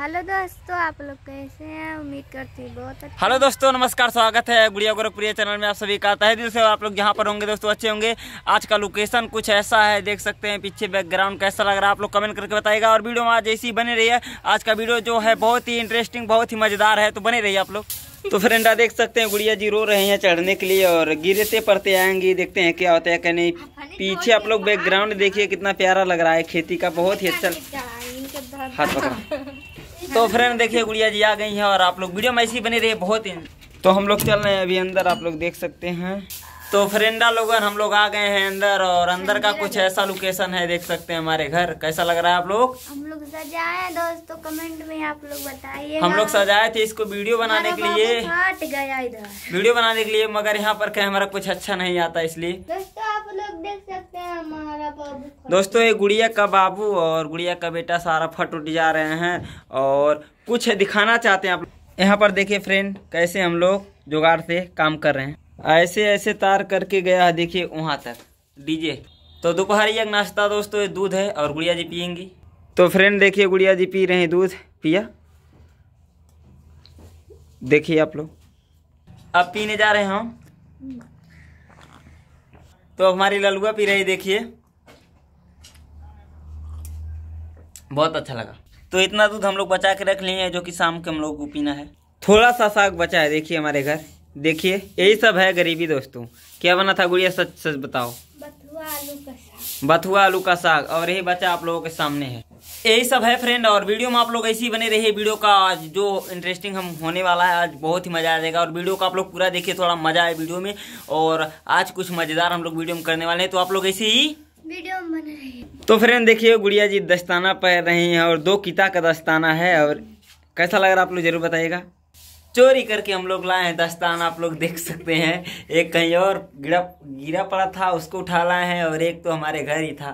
Hello दोस्तों आप लोग कैसे हैं उम्मीद करती हूँ बहुत अच्छा हेलो दोस्तों नमस्कार स्वागत है गुड़िया प्रिय चैनल में आप सभी का तहे दिल से आप लोग जहाँ पर होंगे दोस्तों अच्छे होंगे आज का लोकेशन कुछ ऐसा है देख सकते हैं पीछे बैकग्राउंड कैसा लग रहा है आप लोग कमेंट करके बताएगा और वीडियो में आज ऐसी बनी रही है आज का वीडियो जो है बहुत ही इंटरेस्टिंग बहुत ही मज़ेदार है तो बने रही आप लोग तो फ्रेंडा देख सकते हैं गुड़िया जी रो रहे हैं चढ़ने के लिए और गिरते पड़ते आएंगे देखते हैं क्या होता है क्या नहीं पीछे आप लोग बैकग्राउंड देखिए कितना प्यारा लग रहा है खेती का बहुत ही अच्छा हाथ पकड़ा तो फ्रेंड देखिए गुड़िया जी आ गई हैं और आप लोग वीडियो में ऐसी बने रहिए बहुत ही तो हम लोग चल रहे हैं अभी अंदर आप लोग देख सकते हैं तो फ्रेंडा लोग हम लोग आ गए हैं अंदर और अंदर का कुछ ऐसा लोकेशन है देख सकते हैं हमारे घर कैसा लग रहा है आप लोग हम लोग सजाए दोस्तों कमेंट में आप लोग बताइए हम लोग सजाए थे इसको वीडियो बनाने के लिए हट गया इधर वीडियो बनाने के लिए मगर यहाँ पर कैमरा कुछ अच्छा नहीं आता इसलिए दोस्तों आप लोग देख सकते हैं हमारा दोस्तों ये गुड़िया का बाबू और गुड़िया का बेटा सारा फट उठ जा रहे हैं और कुछ दिखाना चाहते हैं आप यहाँ पर देखिए फ्रेंड कैसे हम लोग जुगाड़ से काम कर रहे हैं ऐसे ऐसे तार करके गया है देखिए वहाँ तक डीजे तो दोपहर एक नाश्ता दोस्तों ये दूध है और गुड़िया जी पियेंगी तो फ्रेंड देखिए गुड़िया जी पी रहे हैं दूध पिया देखिए आप लोग अब पीने जा रहे हैं हम तो हमारी ललुआ पी रही देखिए बहुत अच्छा लगा तो इतना दूध हम लोग बचा के रख लिए जो कि शाम के हम लोग को पीना है थोड़ा सा साग बचा है देखिए हमारे घर देखिए यही सब है गरीबी दोस्तों क्या बना था गुड़िया सच सच बताओ बथुआ आलू का साग और यही बचा आप लोगों के सामने है यही सब है फ्रेंड और वीडियो में आप लोग ऐसी बने रहिए वीडियो का आज जो इंटरेस्टिंग हम होने वाला है आज बहुत ही मज़ा आ जाएगा और वीडियो का आप लोग पूरा देखिए थोड़ा मज़ा आए वीडियो में और आज कुछ मज़ेदार हम लोग वीडियो में करने वाले हैं तो आप लोग ऐसे ही वीडियो में बने रहिए तो फ्रेंड देखिए गुड़िया जी दस्ताना पहन रही हैं और दो किता का दस्ताना है और कैसा लग रहा आप लोग ज़रूर बताइएगा चोरी करके हम लोग लाए हैं दस्ताना आप लोग देख सकते हैं एक कहीं और गिरा गिरा पड़ा था उसको उठा लाए हैं और एक तो हमारे घर ही था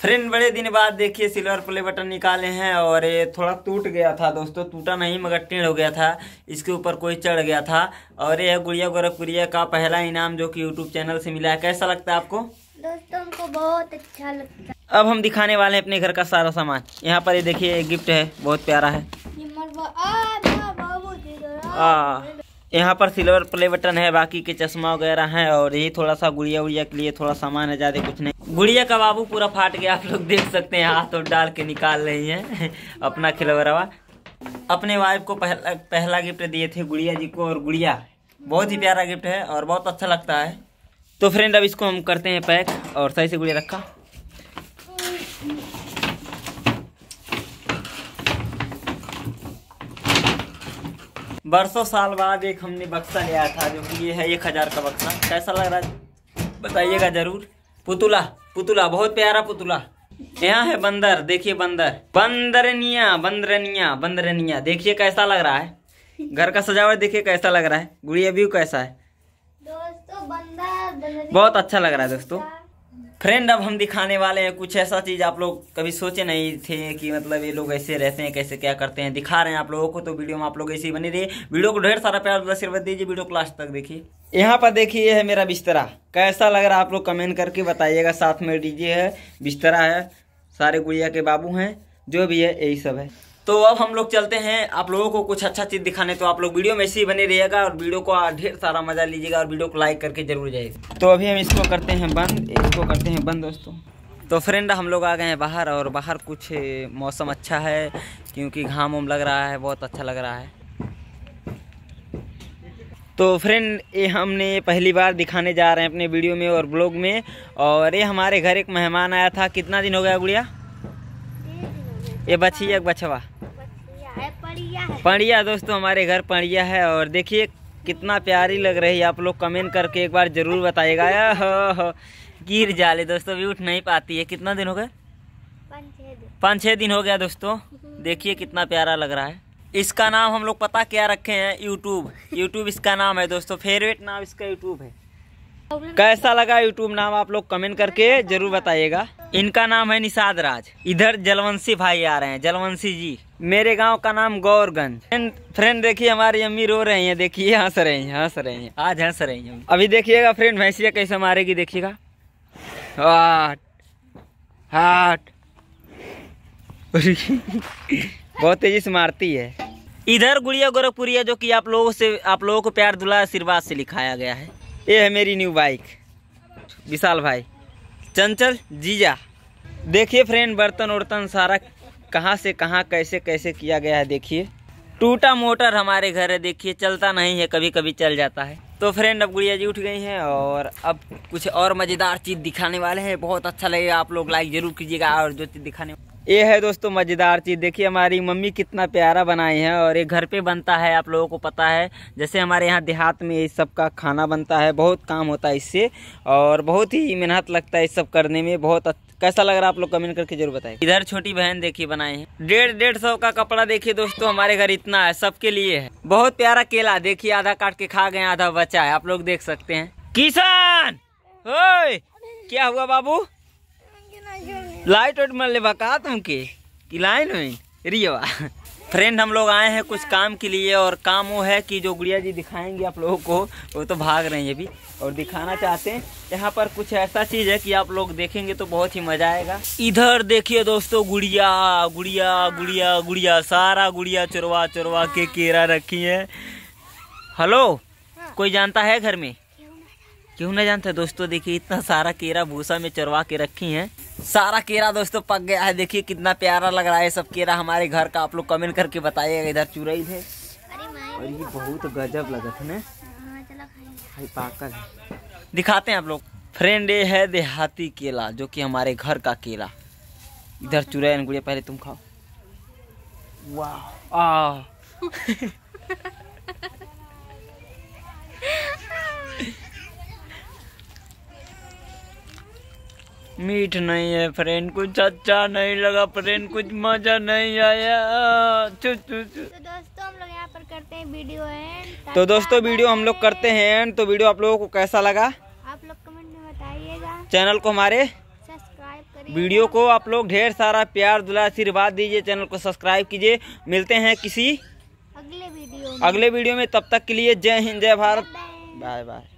फ्रेंड बड़े दिन बाद देखिए सिल्वर प्ले बटन निकाले हैं और ये थोड़ा टूट गया था दोस्तों टूटा नहीं मगर टेढ़ हो गया था इसके ऊपर कोई चढ़ गया था और ये गुड़िया गोरखपुरिया का पहला इनाम जो कि यूट्यूब चैनल से मिला है कैसा लगता है आपको दोस्तों हमको बहुत अच्छा लगता है अब हम दिखाने वाले हैं अपने घर का सारा सामान यहाँ पर ये देखिए गिफ्ट है बहुत प्यारा है यहाँ पर सिल्वर प्ले बटन है बाकी के चश्मा वगैरह हैं और यही थोड़ा सा गुड़िया उड़िया के लिए थोड़ा सामान है ज़्यादा कुछ नहीं गुड़िया का बाबू पूरा फाट गया आप लोग देख सकते हैं हाथ और डाल के निकाल रही है अपना खिलौरावा अपने वाइफ को पहला पहला गिफ्ट दिए थे गुड़िया जी को और गुड़िया बहुत ही प्यारा गिफ्ट है और बहुत अच्छा लगता है तो फ्रेंड अब इसको हम करते हैं पैक और सही से गुड़िया रखा बरसों साल बाद एक हमने बक्सा लिया था जो कि ये है एक हज़ार का बक्सा कैसा लग रहा है बताइएगा ज़रूर पुतुला पुतुला बहुत प्यारा पुतुला यहाँ है बंदर देखिए बंदर बंदरनिया बंदरनिया बंदरनिया देखिए कैसा लग रहा है घर का सजावट देखिए कैसा लग रहा है गुड़िया व्यू कैसा है दोस्तों बंदर बहुत अच्छा लग रहा है दोस्तों फ्रेंड अब हम दिखाने वाले हैं कुछ ऐसा चीज़ आप लोग कभी सोचे नहीं थे कि मतलब ये लोग ऐसे रहते हैं कैसे क्या करते हैं दिखा रहे हैं आप लोगों को तो वीडियो में आप लोग ऐसे ही बने रहिए वीडियो को ढेर सारा प्यार आशीर्वाद दीजिए वीडियो को लास्ट तक देखिए यहाँ पर देखिए ये है मेरा बिस्तरा कैसा लग रहा है आप लोग कमेंट करके बताइएगा साथ में डीजे है बिस्तरा है सारे गुड़िया के बाबू हैं जो भी है यही सब है तो अब हम लोग चलते हैं आप लोगों को कुछ अच्छा चीज़ दिखाने तो आप लोग वीडियो में ही बने रहिएगा और वीडियो को ढेर सारा मजा लीजिएगा और वीडियो को लाइक करके जरूर जाइए तो अभी हम इसको करते हैं बंद इसको करते हैं बंद दोस्तों तो फ्रेंड हम लोग आ गए हैं बाहर और बाहर कुछ मौसम अच्छा है क्योंकि घाम उम लग रहा है बहुत अच्छा लग रहा है तो फ्रेंड ये हमने पहली बार दिखाने जा रहे हैं अपने वीडियो में और ब्लॉग में और ये हमारे घर एक मेहमान आया था कितना दिन हो गया गुड़िया ये बछी एक बछवा पंडिया दोस्तों हमारे घर पंडिया है और देखिए कितना प्यारी लग रही है आप लोग कमेंट करके एक बार जरूर बताइएगा हो, हो गिर जाले दोस्तों भी उठ नहीं पाती है कितना दिन हो गया पाँच छः दिन हो गया दोस्तों हम्म। देखिए कितना प्यारा लग रहा है इसका नाम हम लोग पता क्या रखे हैं यूट्यूब यूट्यूब इसका नाम है दोस्तों फेवरेट नाम इसका यूट्यूब है कैसा लगा यूट्यूब नाम आप लोग कमेंट करके जरूर बताइएगा इनका नाम है निषाद राज इधर जलवंशी भाई आ रहे हैं जलवंशी जी मेरे गांव का नाम गौरगंज फ्रेंड देखिए हमारी अम्मी रो रही हैं देखिए हंस रही हैं हंस रही हैं आज हंस रही हैं अभी देखिएगा फ्रेंड भैंसिया कैसे मारेगी देखिएगा हाट हाट बहुत तेजी से मारती है इधर गुड़िया गोरखपुरिया जो कि आप लोगों से आप लोगों को प्यार दुला आशीर्वाद से लिखाया गया है ये है मेरी न्यू बाइक विशाल भाई चंचल जीजा देखिए फ्रेंड बर्तन वर्तन सारा कहाँ से कहाँ कैसे कैसे किया गया है देखिए टूटा मोटर हमारे घर है देखिए चलता नहीं है कभी कभी चल जाता है तो फ्रेंड अब गुड़िया जी उठ गई हैं और अब कुछ और मज़ेदार चीज़ दिखाने वाले हैं बहुत अच्छा लगेगा आप लोग लाइक ज़रूर कीजिएगा और जो चीज़ दिखाने ये है दोस्तों मज़ेदार चीज़ देखिए हमारी मम्मी कितना प्यारा बनाई है और ये घर पे बनता है आप लोगों को पता है जैसे हमारे यहाँ देहात में ये सब का खाना बनता है बहुत काम होता है इससे और बहुत ही मेहनत लगता है इस सब करने में बहुत कैसा लग रहा है आप लोग कमेंट करके जरूर बताएं इधर छोटी बहन देखिए बनाए हैं डेढ़ डेढ़ सौ का कपड़ा देखिए दोस्तों हमारे घर इतना है सबके लिए है बहुत प्यारा केला देखिए आधा काट के खा गए आधा बचा है आप लोग देख सकते हैं किसान क्या हुआ बाबू लाइट वाइट मर ले बका तुम के लाइन में रियवा फ्रेंड हम लोग आए हैं कुछ काम के लिए और काम वो है कि जो गुड़िया जी दिखाएंगे आप लोगों को वो तो भाग रहे हैं अभी और दिखाना चाहते हैं यहाँ पर कुछ ऐसा चीज़ है कि आप लोग देखेंगे तो बहुत ही मज़ा आएगा इधर देखिए दोस्तों गुड़िया गुड़िया गुड़िया गुड़िया सारा गुड़िया चुरवा चुरवा के केरा रखी है हेलो कोई जानता है घर में क्यों ना जानता दोस्तों देखिए इतना सारा केरा भूसा में चरवा के रखी है सारा केरा दोस्तों पक गया है देखिए कितना प्यारा लग रहा है सब केरा हमारे घर का आप लोग कमेंट करके बताइएगा इधर चुराई है और ये बहुत गजब लगा था हाँ, भाई पाकल दिखाते हैं आप लोग फ्रेंड ये है देहाती केला जो कि हमारे घर का केला इधर चुराई गुड़िया पहले तुम खाओ वाह मीठ नहीं है फ्रेंड कुछ अच्छा नहीं लगा फ्रेंड कुछ मजा नहीं आया चु, चु, चु। तो दोस्तों हम लोग यहाँ पर करते हैं वीडियो तो दोस्तों वीडियो हम लोग करते हैं तो वीडियो आप लोगों को कैसा लगा आप लोग कमेंट में बताइएगा चैनल को हमारे वीडियो को आप लोग ढेर सारा प्यार दुला आशीर्वाद दीजिए चैनल को सब्सक्राइब कीजिए मिलते हैं किसी अगले वीडियो में अगले वीडियो में तब तक के लिए जय हिंद जय भारत बाय बाय